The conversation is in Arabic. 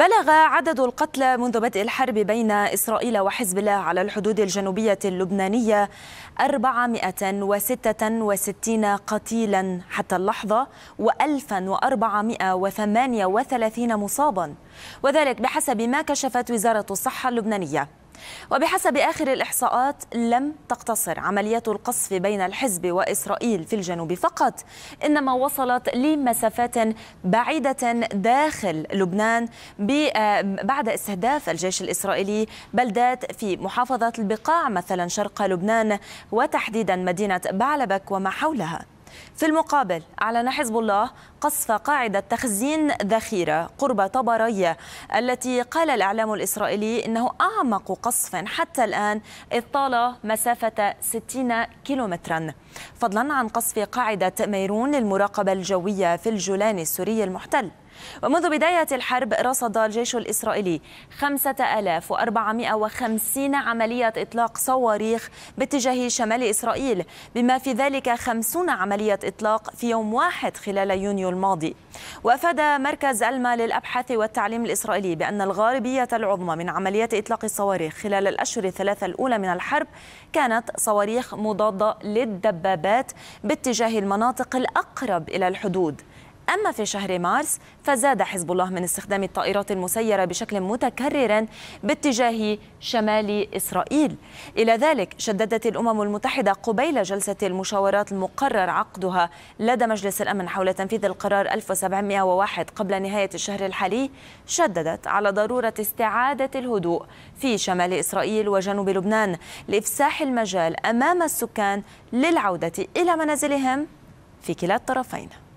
بلغ عدد القتلى منذ بدء الحرب بين إسرائيل وحزب الله على الحدود الجنوبية اللبنانية 466 قتيلا حتى اللحظة و1438 مصابا وذلك بحسب ما كشفت وزارة الصحة اللبنانية وبحسب آخر الإحصاءات لم تقتصر عمليات القصف بين الحزب وإسرائيل في الجنوب فقط إنما وصلت لمسافات بعيدة داخل لبنان آه، بعد استهداف الجيش الإسرائيلي بلدات في محافظة البقاع مثلا شرق لبنان وتحديدا مدينة بعلبك وما حولها في المقابل أعلن حزب الله قصف قاعدة تخزين ذخيرة قرب طبرية التي قال الإعلام الإسرائيلي إنه أعمق قصف حتى الآن إذ طال مسافة 60 كيلومتراً فضلا عن قصف قاعدة ميرون للمراقبة الجوية في الجولان السوري المحتل ومنذ بداية الحرب رصد الجيش الإسرائيلي 5450 عملية إطلاق صواريخ باتجاه شمال إسرائيل بما في ذلك 50 عملية إطلاق في يوم واحد خلال يونيو الماضي وأفاد مركز ألما للأبحاث والتعليم الإسرائيلي بأن الغالبية العظمى من عمليات إطلاق الصواريخ خلال الأشهر الثلاثة الأولى من الحرب كانت صواريخ مضادة للدبابات الدبابات باتجاه المناطق الأقرب إلى الحدود أما في شهر مارس فزاد حزب الله من استخدام الطائرات المسيرة بشكل متكرر باتجاه شمال إسرائيل إلى ذلك شددت الأمم المتحدة قبيل جلسة المشاورات المقرر عقدها لدى مجلس الأمن حول تنفيذ القرار 1701 قبل نهاية الشهر الحالي شددت على ضرورة استعادة الهدوء في شمال إسرائيل وجنوب لبنان لإفساح المجال أمام السكان للعودة إلى منازلهم في كلا الطرفين